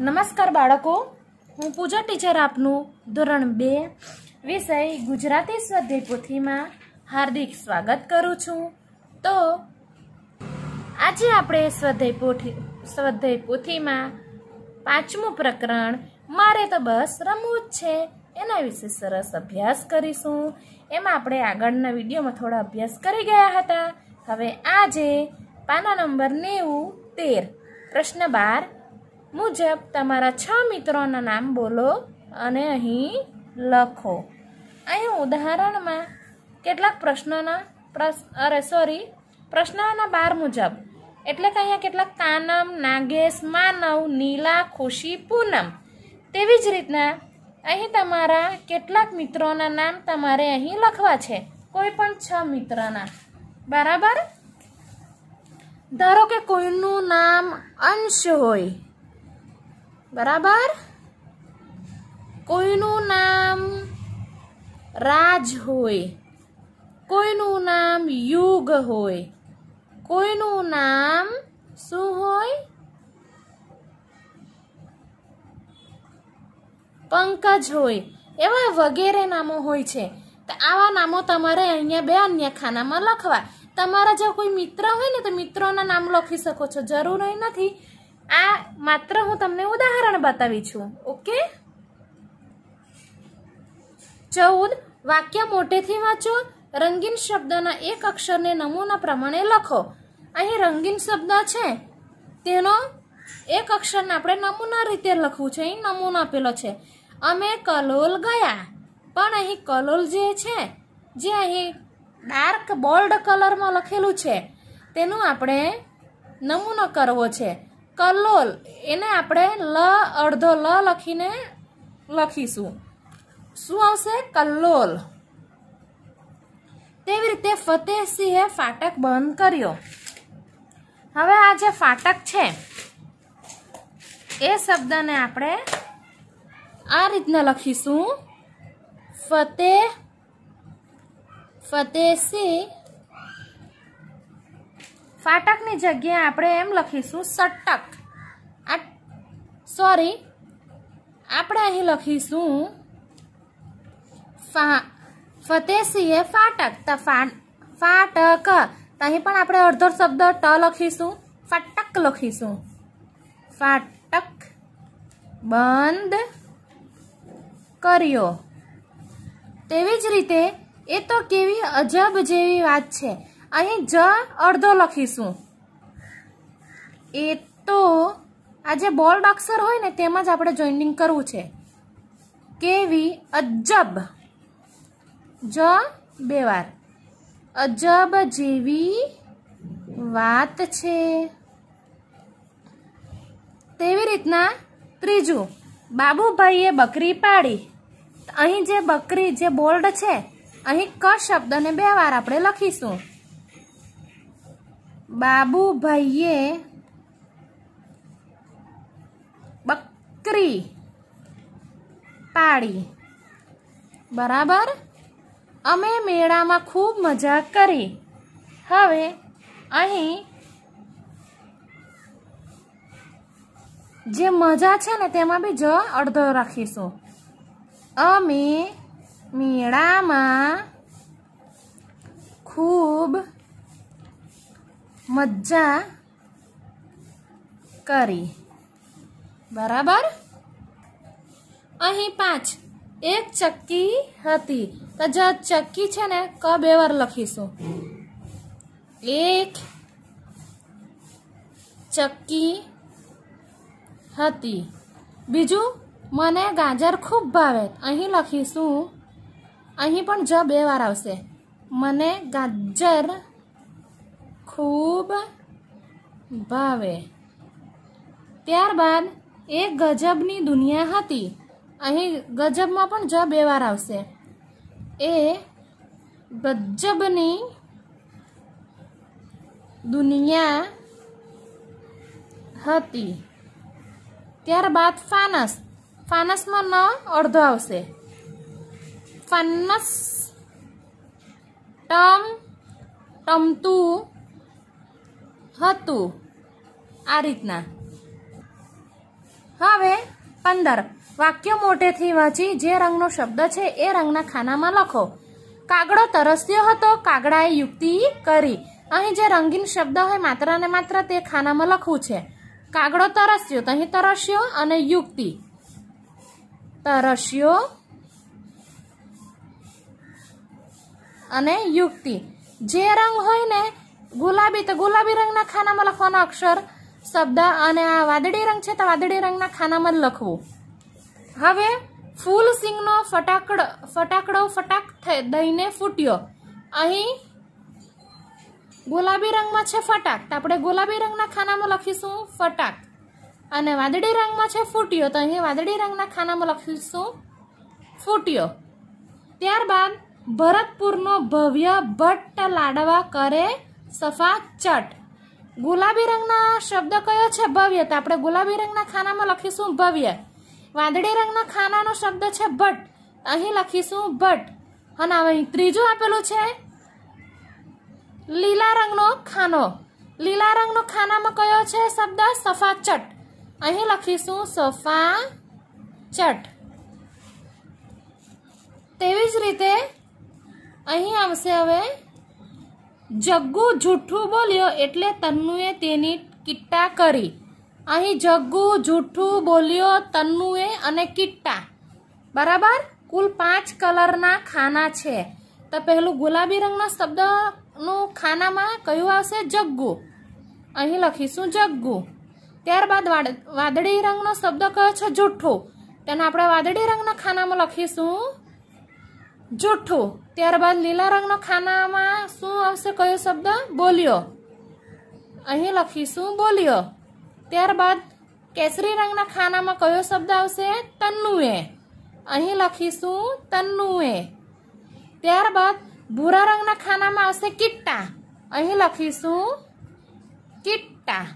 નમસ્કાર બાળકો હું પૂજા ટીચર આપનું ધોરણ બે વિષય ગુજરાતી સ્વાધ્યાય પોથીમાં હાર્દિક સ્વાગત કરું છું તો આજે આપણે સ્વાધ્યાય પોથી સ્વાધ્યાય પોથીમાં પાંચમું પ્રકરણ મારે તો બસ રમવું જ છે એના વિશે સરસ અભ્યાસ કરીશું એમાં આપણે આગળના વિડીયોમાં થોડા અભ્યાસ કરી ગયા હતા હવે આજે પાના નંબર નેવું તેર પ્રશ્ન બાર મુજબ તમારા છ મિત્રોના નામ બોલો અને અહીં લખો અહીં ઉદાહરણમાં કેટલાક પ્રશ્નોના અરે સોરી પ્રશ્નોના બાર મુજબ એટલે કે અહીંયા કેટલાક કાનમ નાગેશ માનવ નીલા ખુશી પૂનમ તેવી જ રીતના અહીં તમારા કેટલાક મિત્રોના નામ તમારે અહીં લખવા છે કોઈ પણ છ મિત્રના બરાબર ધારો કે કોઈનું નામ અંશ હોય બરાબર કોઈનું નામ રાજ હોય કોઈનું નામ યુગ હોય કોઈનું નામ શું હોય પંકજ હોય એવા વગેરે નામો હોય છે તો આવા નામો તમારે અહીંયા બે અન્ય ખાનામાં લખવા તમારા જો કોઈ મિત્ર હોય ને તો મિત્રોના નામ લખી શકો છો જરૂર નથી આ માત્ર હું તમને ઉદાહરણ બતાવી છું ઓકે ચૌદ વાક્ય મોટેથી વાંચો રંગીન શબ્દના એક અક્ષરને નમૂના પ્રમાણે લખો અહીં રંગીન શબ્દ છે તેનો એક અક્ષરને આપણે નમૂના રીતે લખવું છે અહીં નમૂનો આપેલો છે અમે કલોલ ગયા પણ અહીં કલોલ જે છે જે અહીં ડાર્ક બોલ્ડ કલરમાં લખેલું છે તેનું આપણે નમૂનો કરવો છે કલોલ એને આપણે લ અડધો લ લખીને લખીશું શું આવશે કલ્લોલ તેવી રીતે ફતેહસિંહે ફાટક બંધ કર્યો હવે આ જે ફાટક છે એ શબ્દને આપણે આ રીતના લખીશું ફતેહ ફતેહસિંહ ફાટકની જગ્યાએ આપણે એમ લખીશું સટક આ સોરી આપણે અહીં લખીશું ફતેસીએ ફાટક તો ફાટક અહીં પણ આપણે અડધો શબ્દ ટ લખીશું ફાટક લખીશું ફાટક બંધ કર્યો તેવી જ રીતે એ તો કેવી અજબ જેવી વાત છે અહીં જ અડધો લખીશું એ તો આ જે બોલ્ડ અક્ષર હોય ને તેમાં જ આપણે જોઈનિંગ કરવું છે કેવી અજબ જ બે વાર અજબ જેવી વાત છે તેવી રીતના ત્રીજું બાબુભાઈએ બકરી પાડી અહીં જે બકરી જે બોલ્ડ છે અહીં ક શબ્દને બે વાર આપણે લખીશું બાબુભાઈએ બકરી પાડી બરાબર અમે મેળામાં ખૂબ મજા કરી હવે અહીં જે મજા છે ને તેમાં બી જ અડધો રાખીશું અમે મેળામાં ખૂબ મજા કરી બરાબર અહીં પાંચ એક ચક્કી હતી તો જ ચક્કી છે ને ક બે વાર લખીશું એક ચક્કી હતી બીજું મને ગાજર ખૂબ ભાવે અહીં લખીશું અહીં પણ જ બે વાર આવશે મને ગાજર ખૂબ ભાવે ત્યારબાદ એ ગજબની દુનિયા હતી અહીં ગજબમાં પણ જ બે વાર આવશે એ ગજબની દુનિયા હતી ત્યારબાદ ફાનસ ફાનસમાં ન અડધો આવશે ફાનસ ટમ ટમતું હતું આ રીતના હવે પંદર વાક્ય મોટેથી વાંચી જે રંગનો શબ્દ છે એ રંગના ખાનામાં લખો કાગડો તરસ્યો હતો કાગડાએ યુક્તિ કરી અહીં જે રંગીન શબ્દ હોય માત્ર ને માત્ર તે ખાનામાં લખવું છે કાગડો તરસ્યો અહીં તરસ્યો અને યુક્તિ તરસ્યો અને યુક્તિ જે રંગ હોય ને ગુલાબી તો ગુલાબી રંગના ખાનામાં લખવાનો અક્ષર શબ્દ અને આ વાદળી રંગ છે તો વાદળી રંગના ખાનામાં લખવું હવે ફૂલ સિંગનો ફટાકડ ફટાકડો ફટાક દઈને ફૂટ્યો અહીં ગુલાબી રંગમાં છે ફટાક તો આપણે ગુલાબી રંગના ખાનામાં લખીશું ફટાક અને વાદળી રંગમાં છે ફૂટ્યો તો અહીં વાદળી રંગના ખાનામાં લખીશું ફૂટ્યો ત્યારબાદ ભરતપુરનો ભવ્ય ભટ્ટ લાડવા કરે સફા ચટ ગુલાબી રંગના શબ્દ કયો છે ભવ્ય તો આપણે ગુલાબી રંગના ખાનામાં લખીશું ભવ્ય વાદળી રંગના ખાનાનો શબ્દ છે ભટ્ટ અહીં લખીશું ભટ્ટ અને હવે ત્રીજું આપેલું છે લીલા રંગનો ખાનો લીલા રંગનો ખાનામાં કયો છે શબ્દ સફા ચટ અહીં લખીશું સફા ચટ તેવી જ રીતે અહીં આવશે હવે જગ્ગુ જૂઠું બોલ્યો એટલે તન્નુએ તેની કિટ્ટા કરી અહીં જગ્ગુ જૂઠું બોલ્યો તન્નુએ અને કિટ્ટા બરાબર કુલ પાંચ કલરના ખાના છે તો પહેલું ગુલાબી રંગના શબ્દનું ખાનામાં કયું આવશે જગ્ગુ અહીં લખીશું જગ્ગુ ત્યારબાદ વાદળી રંગનો શબ્દ કયો છે જૂઠો તેને આપણે વાદળી રંગના ખાનામાં લખીશું જૂઠું ત્યારબાદ લીલા રંગનો ખાનામાં શું આવશે કયો શબ્દ બોલ્યો અહીં લખીશું બોલ્યો ત્યારબાદ કેસરી રંગના ખાનામાં કયો શબ્દ આવશે તન્નુએ અહીં લખીશું તન્નુએ ત્યારબાદ ભૂરા રંગના ખાનામાં આવશે કિટ્ટા અહીં લખીશું કિટ્ટા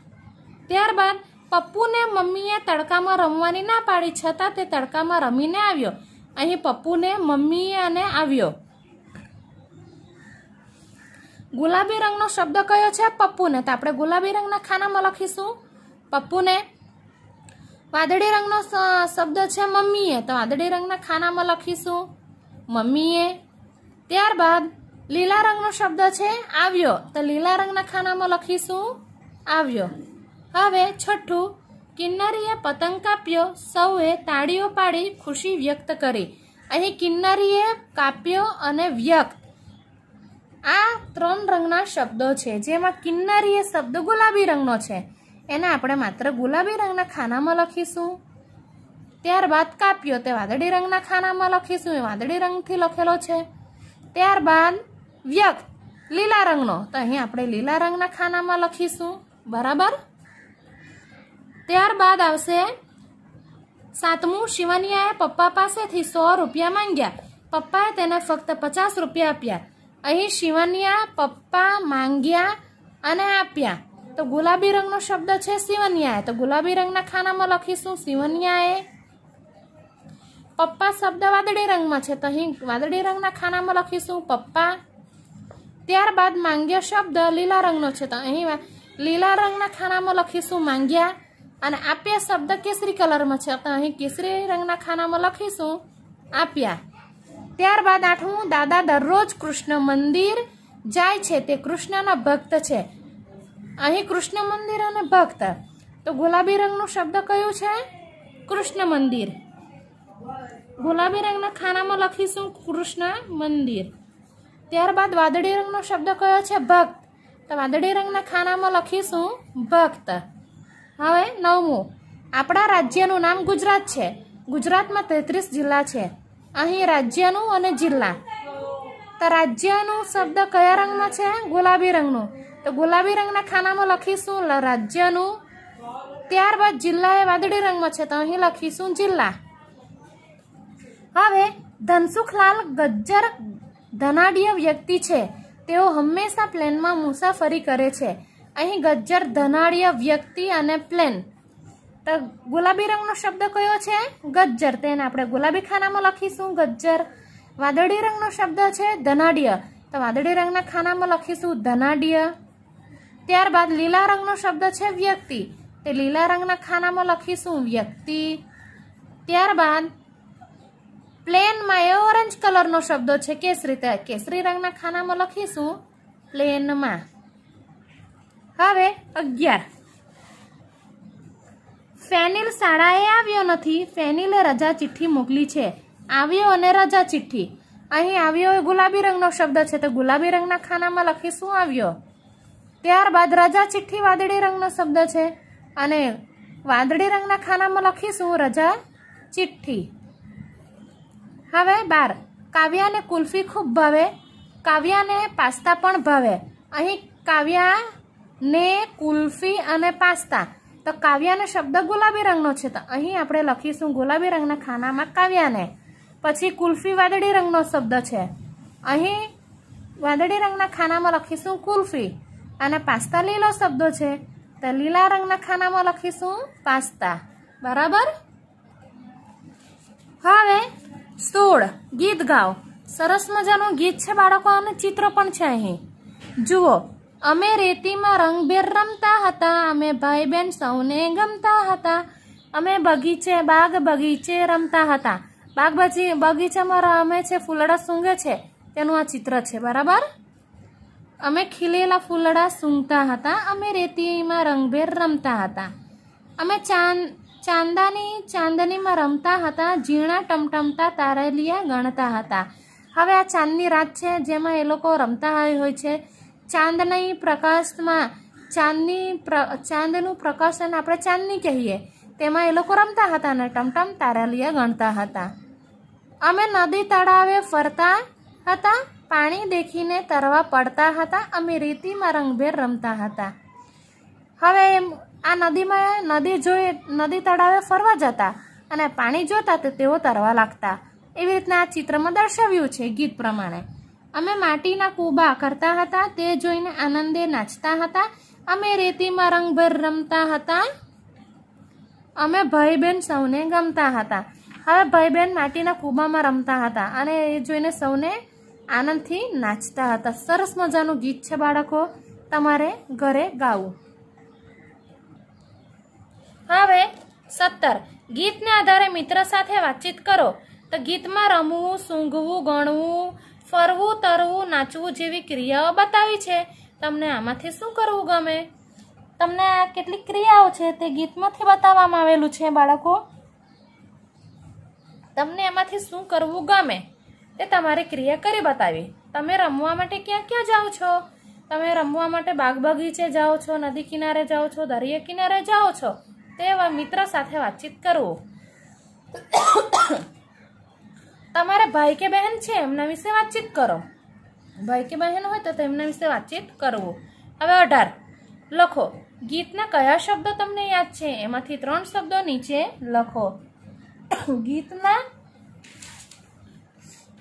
ત્યારબાદ પપ્પુને મમ્મીએ તડકામાં રમવાની ના પાડી છતાં તે તડકામાં રમીને આવ્યો અહીં પપ્પુને મમ્મી અને આવ્યો ગુલાબી રંગનો શબ્દ કયો છે પપ્પુને તો આપણે ગુલાબી રંગના ખાનામાં લખીશું પપ્પુને વાદળી રંગનો શબ્દ છે મમ્મીએ તો વાદળી રંગના ખાનામાં લખીશું મમ્મીએ ત્યારબાદ લીલા રંગનો શબ્દ છે આવ્યો તો લીલા રંગના ખાનામાં લખીશું આવ્યો હવે છઠ્ઠું કિન્નરીએ પતંગ કાપ્યો સૌએ તાળીઓ પાડી ખુશી વ્યક્ત કરી અહીં કિન્નરીએ કાપ્યો અને વ્યક્ત આ ત્રણ રંગના શબ્દો છે જેમાં કિન્નરીએ શબ્દ ગુલાબી રંગનો છે એને આપણે માત્ર ગુલાબી રંગના ખાનામાં લખીશું ત્યારબાદ કાપ્યો તે વાદળી રંગના ખાનામાં લખીશું એ વાદળી રંગથી લખેલો છે ત્યારબાદ વ્યક્ત લીલા રંગનો તો અહીં આપણે લીલા રંગના ખાનામાં લખીશું બરાબર ત્યારબાદ આવશે સાતમું શિવાનિયાએ પપ્પા પાસેથી સો રૂપિયા માંગ્યા પપ્પાએ તેને ફક્ત પચાસ રૂપિયા આપ્યા અહીં શિવાનિયા પપ્પા માંગ્યા અને આપ્યા તો ગુલાબી રંગનો શબ્દ છે શિવન્યાય તો ગુલાબી રંગના ખાનામાં લખીશું શિવન્યાએ પપ્પા શબ્દ વાદળી રંગમાં છે તો અહીં વાદળી રંગના ખાનામાં લખીશું પપ્પા ત્યારબાદ માંગ્યા શબ્દ લીલા રંગનો છે તો અહીં લીલા રંગના ખાનામાં લખીશું માંગ્યા અને આપ્યા શબ્દ કેસરી કલરમાં છે તો અહીં કેસરી રંગના ખાનામાં લખીશું આપ્યા ત્યારબાદ આઠમું દાદા દરરોજ કૃષ્ણ મંદિર જાય છે તે કૃષ્ણના ભક્ત છે અહીં કૃષ્ણ મંદિર અને ભક્ત તો ગુલાબી રંગનું શબ્દ કયું છે કૃષ્ણ મંદિર ગુલાબી રંગના ખાનામાં લખીશું કૃષ્ણ મંદિર ત્યારબાદ વાદળી રંગનો શબ્દ કયો છે ભક્ત તો વાદળી રંગના ખાનામાં લખીશું ભક્ત હવે નવમું આપણા રાજ્યનું નામ ગુજરાત છે ગુજરાતમાં તેત્રીસ જિલ્લા છે અહીં રાજ્યનું અને જિલ્લા તો રાજ્યનું શબ્દ કયા રંગમાં છે ગુલાબી રંગનું તો ગુલાબી રંગના ખાનામાં લખીશું રાજ્યનું ત્યારબાદ જિલ્લા એ વાદળી રંગમાં છે તો અહીં લખીશું જિલ્લા હવે ધનસુખલાલ ગજ્જર ધનાઢ્ય વ્યક્તિ છે તેઓ હંમેશા પ્લેનમાં મુસાફરી કરે છે અહીં ગજ્જર ધનાળ્ય વ્યક્તિ અને પ્લેન તો ગુલાબી રંગનો શબ્દ કયો છે ગજ્જર તેને આપણે ગુલાબી ખાનામાં લખીશું ગજ્જર વાદળી રંગનો શબ્દ છે ધનાઢ્ય તો વાદળી રંગના ખાનામાં લખીશું ધનાઢ્ય ત્યારબાદ લીલા રંગનો શબ્દ છે વ્યક્તિ તે લીલા રંગના ખાનામાં લખીશું વ્યક્તિ ત્યારબાદ પ્લેનમાં એ ઓરેન્જ કલરનો શબ્દ છે કેસરી કેસરી રંગના ખાનામાં લખીશું પ્લેનમાં હવે અગિયાર ફેનિલ શાળાએ આવ્યો નથી ફેનિલે રજા ચિઠ્ઠી મોકલી છે આવ્યો અને રજા ચિઠ્ઠી અહીં આવ્યો એ ગુલાબી રંગનો શબ્દ છે તો ગુલાબી રંગના ખાનામાં લખીશું આવ્યો ત્યારબાદ રજા ચિઠ્ઠી વાદળી રંગનો શબ્દ છે અને વાદળી રંગના ખાનામાં લખીશું રજા ચિઠ્ઠી હવે બાર કાવ્યાને કુલ્ફી ખૂબ ભાવે કાવ્યાને પાસ્તા પણ ભાવે અહીં કાવ્યા ને કુલ્ફી અને પાસ્તા તો કાવ્યાનો શબ્દ ગુલાબી રંગનો છે તો અહીં આપણે લખીશું ગુલાબી રંગના ખાનામાં કાવ્યાને પછી કુલ્ફી વાદળી રંગનો શબ્દ છે અહીં વાદળી રંગના ખાનામાં લખીશું કુલ્ફી અને પાસ્તા લીલો શબ્દ છે તો લીલા રંગના ખાનામાં લખીશું પાસ્તા બરાબર હવે સોળ ગીત ગાઓ સરસ મજાનું ગીત છે બાળકો અને ચિત્ર પણ છે અહીં જુઓ અમે રેતીમાં રંગબેર રમતા હતા અમે ભાઈ બહેન સૌને ગમતા હતા અમે બગીચે બાગ બગીચે રમતા હતા બાગ બગી બગીચામાં રમે છે ફૂલડા સૂંઘે છે તેનું આ ચિત્ર છે બરાબર અમે ખીલેલા ફૂલડા સૂંઘતા હતા અમે રેતીમાં રંગભેર રમતા હતા અમે ચાંદ ચાંદાની ચાંદનીમાં રમતા હતા ઝીણા ટમટમતા તારેલિયા ગણતા હતા હવે આ ચાંદની રાત છે જેમાં એ લોકો રમતા હોય છે ચાંદની પ્રકાશમાં ચાંદની ચાંદનું પ્રકાશન આપણે ચાંદની કહીએ તેમાં એ લોકો રમતા હતા અને ટમટમ તારાલિયા ગણતા હતા અમે નદી તળાવે ફરતા હતા પાણી દેખીને તરવા પડતા હતા અમે રીતિમાં રંગભેર રમતા હતા હવે આ નદીમાં નદી જોઈ નદી તળાવે ફરવા જતા અને પાણી જોતા તો તેઓ તરવા લાગતા એવી રીતના આ ચિત્રમાં દર્શાવ્યું છે ગીત પ્રમાણે અમે માટીના કૂબા કરતા હતા તે જોઈને આનંદે નાચતા હતા અમે રેતીમાં રંગભર રમતા હતા અમે ભાઈ બહેન સૌને ગમતા હતા હવે ભાઈ બહેન માટીના કૂબામાં રમતા હતા અને એ જોઈને સૌને આનંદથી નાચતા હતા સરસ મજાનું ગીત છે બાળકો તમારે ઘરે ગાવું હવે સત્તર ગીતને આધારે મિત્ર સાથે વાતચીત કરો તો ગીતમાં રમવું સૂંઘવું ગણવું ફરવું તરવું નાચવું જેવી ક્રિયાઓ બતાવી છે તમને આમાંથી શું કરવું ગમે તમને આ કેટલીક ક્રિયાઓ છે તે ગીતમાંથી બતાવવામાં આવેલું છે બાળકો તમને એમાંથી શું કરવું ગમે તે તમારે ક્રિયા કરી બતાવી તમે રમવા માટે ક્યાં ક્યાં જાઓ છો તમે રમવા માટે બાગ બગીચે જાઓ છો નદી કિનારે જાઓ છો દરિયા કિનારે જાઓ છો તેવા મિત્ર સાથે વાતચીત કરવું તમારા ભાઈ કે બહેન છે એમના વિશે વાતચીત કરો ભાઈ કે બહેન હોય તો તેમના વિશે વાતચીત કરવું હવે અઢાર લખો ગીતના કયા શબ્દો તમને યાદ છે એમાંથી ત્રણ શબ્દો નીચે લખો ગીતના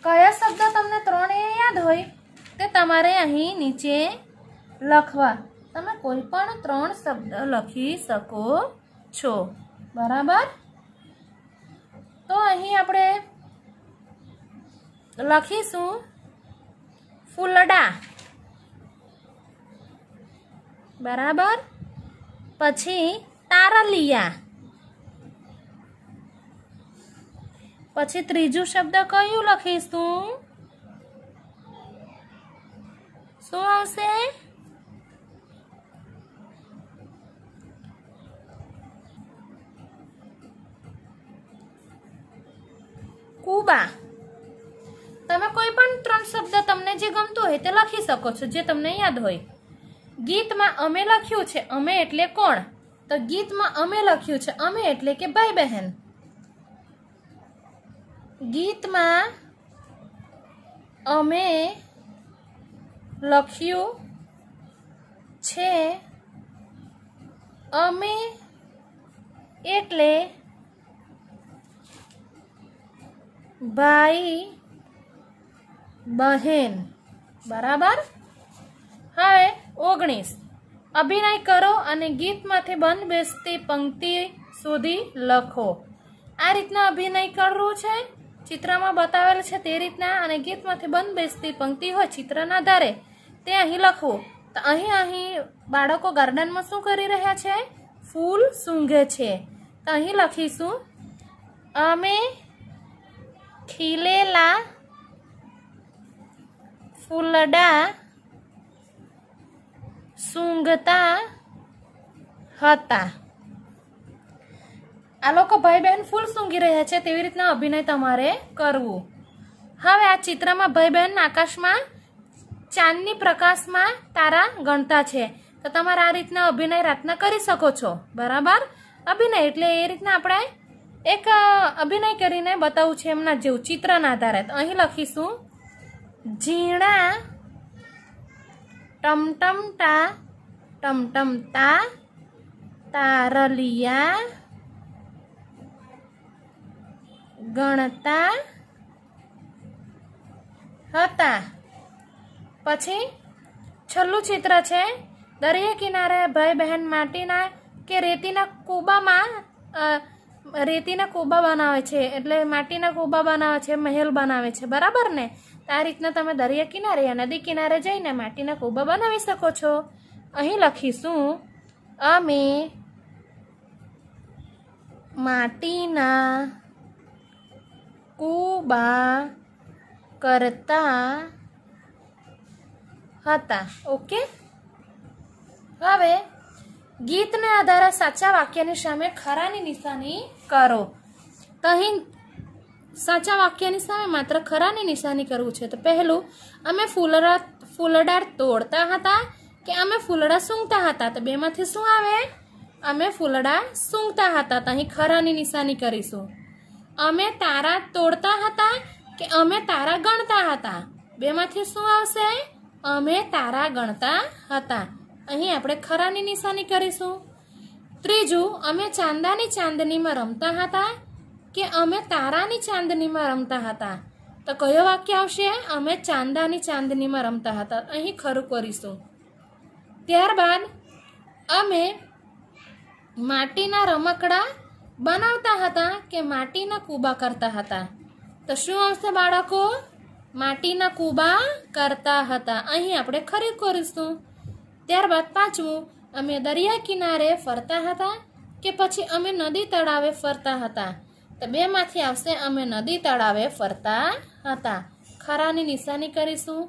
કયા શબ્દો તમને ત્રણે યાદ હોય તે તમારે અહીં નીચે લખવા તમે કોઈ પણ ત્રણ શબ્દ લખી શકો છો બરાબર તો અહીં આપણે લખીશું ફૂલડા બરાબર પછી તારલિયા પછી ત્રીજું શબ્દ કયું લખીશું શું આવશે કુબા શબ્દ તમને જે ગમતો હોય તે લખી શકો છો જે તમને યાદ હોય ગીતમાં અમે લખ્યું છે અમે એટલે કોણ તો ગીતમાં અમે લખ્યું છે અમે એટલે કે ભાઈ બહેન ગીતમાં અમે લખ્યું છે અમે એટલે ભાઈ બહેન બરાબર હવે ઓગણીસ અભિનય કરો અને ગીતમાંથી બંધ બેસતી પંક્તિ સુધી લખો આ રીતના અભિનય કરવો છે ચિત્રમાં બતાવેલ છે તે રીતના અને ગીતમાંથી બંધ બેસતી પંક્તિ હોય ચિત્રના આધારે તે અહીં લખવું તો અહીં અહીં બાળકો ગાર્ડનમાં શું કરી રહ્યા છે ફૂલ સૂંઘે છે તો અહીં લખીશું અમે ખીલેલા ફૂલડા સૂંઘતા હતા આ લોકો ભાઈ બહેન ફૂલ સૂંઘી રહ્યા છે તેવી રીતના અભિનય તમારે કરવું હવે આ ચિત્રમાં ભાઈ બહેન આકાશમાં ચાંદની પ્રકાશમાં તારા ગણતા છે તો તમારે આ રીતના અભિનય રાતના કરી શકો છો બરાબર અભિનય એટલે એ રીતના આપણે એક અભિનય કરીને બતાવવું છે એમના જેવું ચિત્રના આધારે અહીં લખીશું ઝીણા ટમટમટા ટમટમતા તારલિયા ગણતા હતા પછી છેલ્લું ચિત્ર છે દરિયા કિનારે ભાઈ બહેન માટીના કે રેતીના કૂબામાં રેતીના કૂબા બનાવે છે એટલે માટીના કૂબા બનાવે છે મહેલ બનાવે છે બરાબર ને આ રીતના તમે દરિયા કિનારે યા નદી કિનારે જઈને માટીના કૂબા બનાવી શકો છો અહીં લખીશું અમે માટીના કૂબા કરતા હતા ઓકે હવે ગીતના આધારે સાચા વાક્યની સામે ખરાની નિશાની કરો તહીં સાચા વાક્યની સામે માત્ર ખરાની નિશાની કરવું છે તો પહેલું અમે ફૂલડા ફૂલડા તોડતા હતા કે અમે ફૂલડા સૂંઘતા હતા તો બેમાંથી શું આવે અમે ફૂલડા સૂંઘતા હતા તો અહીં ખરાની નિશાની કરીશું અમે તારા તોડતા હતા કે અમે તારા ગણતા હતા બેમાંથી શું આવશે અમે તારા ગણતા હતા અહીં આપણે ખરાની નિશાની કરીશું ત્રીજું અમે ચાંદાની ચાંદનીમાં રમતા હતા કે અમે તારાની ચાંદનીમાં રમતા હતા તો કયો વાક્ય આવશે અમે ચાંદાની ચાંદનીમાં રમતા હતા અહીં ખરું કરીશું ત્યારબાદ અમે માટીના રમકડા બનાવતા હતા કે માટીના કૂબા કરતા હતા તો શું આવશે બાળકો માટીના કૂબા કરતા હતા અહીં આપણે ખરીદ કરીશું ત્યારબાદ પાંચમું અમે દરિયા કિનારે ફરતા હતા કે પછી અમે નદી તળાવે ફરતા હતા તો બેમાંથી આવશે અમે નદી તળાવે ફરતા હતા ખરાની નિશાની કરીશું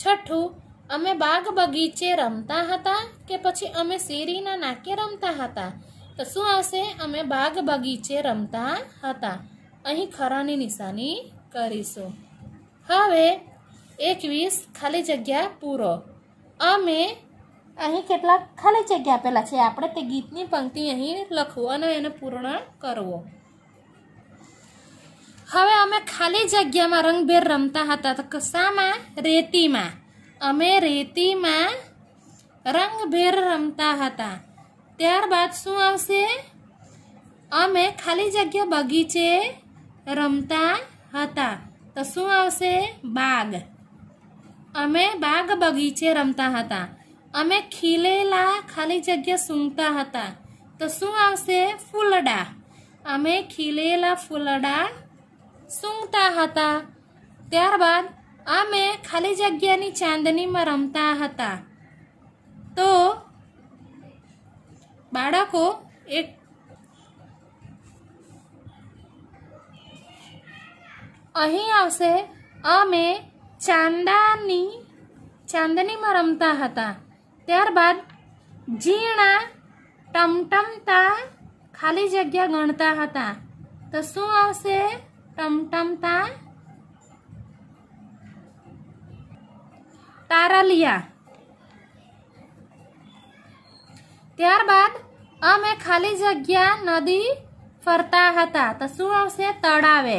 છઠ્ઠું અમે બાગ બગીચે રમતા હતા કે પછી અમે શેરીના નાકે રમતા હતા તો શું આવશે અમે બાગ બગીચે રમતા હતા અહીં ખરાની નિશાની કરીશું હવે એકવીસ ખાલી જગ્યા પૂરો અમે અહીં કેટલાક ખાલી જગ્યા આપેલા છે આપણે તે ગીતની પંક્તિ અહીં લખવું અને એને પૂર્ણ કરવો હવે અમે ખાલી જગ્યામાં રંગભેર રમતા હતા તો કશામાં રેતીમાં અમે રેતીમાં રંગભેર રમતા હતા ત્યારબાદ શું આવશે અમે ખાલી જગ્યા બગીચે રમતા હતા તો શું આવશે બાગ અમે બાગ બગીચે રમતા હતા અમે ખીલેલા ખાલી જગ્યા સૂંઘતા હતા તો શું આવશે ફૂલડા અમે ખીલેલા ફૂલડા सूंघता त्यारबाद अमे खाली जगह चांदनी में रमता तो बाड़को एक अवसे अमे चांदनी चांदनी में रमता त्यार त्यारबाद झीणा टमटमता खाली जगह गणता था तो शू आ ટમટમતા તારલિયા ત્યારબાદ અમે ખાલી જગ્યા નદી ફરતા હતા તો શું આવશે તળાવે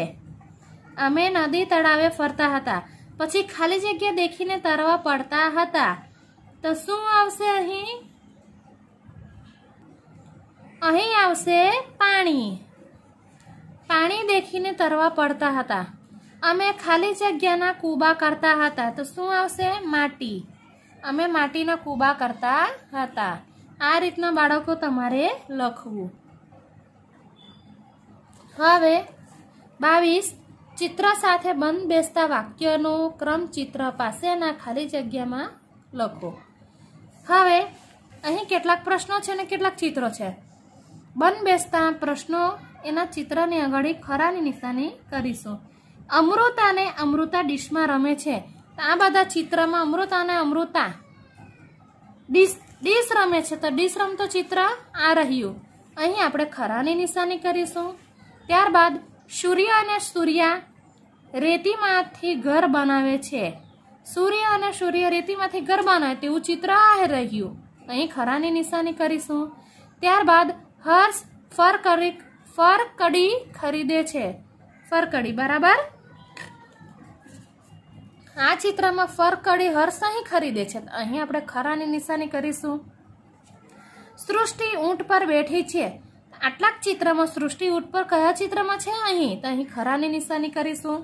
અમે નદી તળાવે ફરતા હતા પછી ખાલી જગ્યા દેખીને તરવા પડતા હતા તો શું આવશે અહીં અહીં આવશે પાણી પાણી દેખીને તરવા પડતા હતા અમે ખાલી જગ્યાના કૂબા કરતા હતા તો શું આવશે માટી અમે માટીના કૂબા કરતા હતા આ રીતના બાળકો તમારે લખવું હવે બાવીસ ચિત્ર સાથે બંધ બેસતા વાક્યનો ક્રમ ચિત્ર પાસેના ખાલી જગ્યામાં લખો હવે અહીં કેટલાક પ્રશ્નો છે અને કેટલાક ચિત્રો છે બંધ બેસતા પ્રશ્નો એના ચિત્રની આગળ ખરાની નિશાની કરીશું અમૃતાને અમૃતા ડીશમાં રમે છે આ બધા ચિત્રમાં અમૃતા અને અમૃતા ડીશ ડીશ રમે છે તો ડીશ રમતો ચિત્ર આ રહ્યું અહીં આપણે ખરાની નિશાની કરીશું ત્યારબાદ સૂર્ય અને સૂર્યા રેતીમાંથી ઘર બનાવે છે સૂર્ય અને સૂર્ય રેતીમાંથી ઘર બનાવે તેવું ચિત્ર આ રહ્યું અહીં ખરાની નિશાની કરીશું ત્યારબાદ હર્ષ ફર કરી ફર ફરકડી ખરીદે છે ફર ફરકડી બરાબર આ ચિત્રમાં ફર ફરકડી હર્ષ અહીં ખરીદે છે અહીં આપણે ખરાની નિશાની કરીશું સૃષ્ટિ ઊંટ પર બેઠી છે આટલા ચિત્રમાં સૃષ્ટિ ઊંટ પર કયા ચિત્રમાં છે અહીં તો અહીં ખરાની નિશાની કરીશું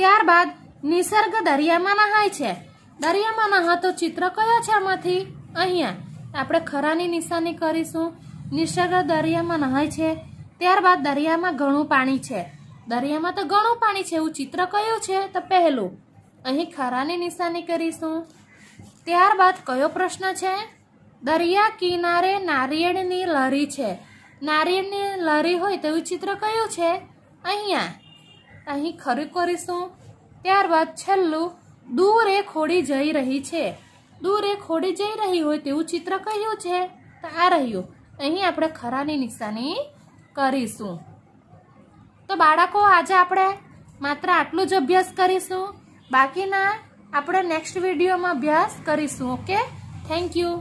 ત્યારબાદ નિસર્ગ દરિયામાં નહાય છે દરિયામાં નહાતો ચિત્ર કયો છે આમાંથી અહીંયા આપણે ખરાની નિશાની કરીશું નિસર્ગ દરિયામાં નહાય છે ત્યારબાદ દરિયામાં ઘણું પાણી છે દરિયામાં તો ઘણું પાણી છે એવું ચિત્ર કયું છે તો પહેલું અહીં ખરાની નિશાની કરીશું ત્યારબાદ કયો પ્રશ્ન છે દરિયા કિનારે નારિયેળની લરી છે નારિયેળની લરી હોય તેવું ચિત્ર કયું છે અહીંયા અહીં ખરું કરીશું ત્યારબાદ છેલ્લું દૂર એ ખોડી જઈ રહી છે દૂર એ ખોડી જઈ રહી હોય તેવું ચિત્ર કયું છે તો આ રહ્યું અહીં આપણે ખરાની નિશાની કરીશું તો બાળકો આજે આપણે માત્ર આટલું જ અભ્યાસ કરીશું બાકીના આપણે નેક્સ્ટ વિડીયોમાં અભ્યાસ કરીશું ઓકે થેન્ક યુ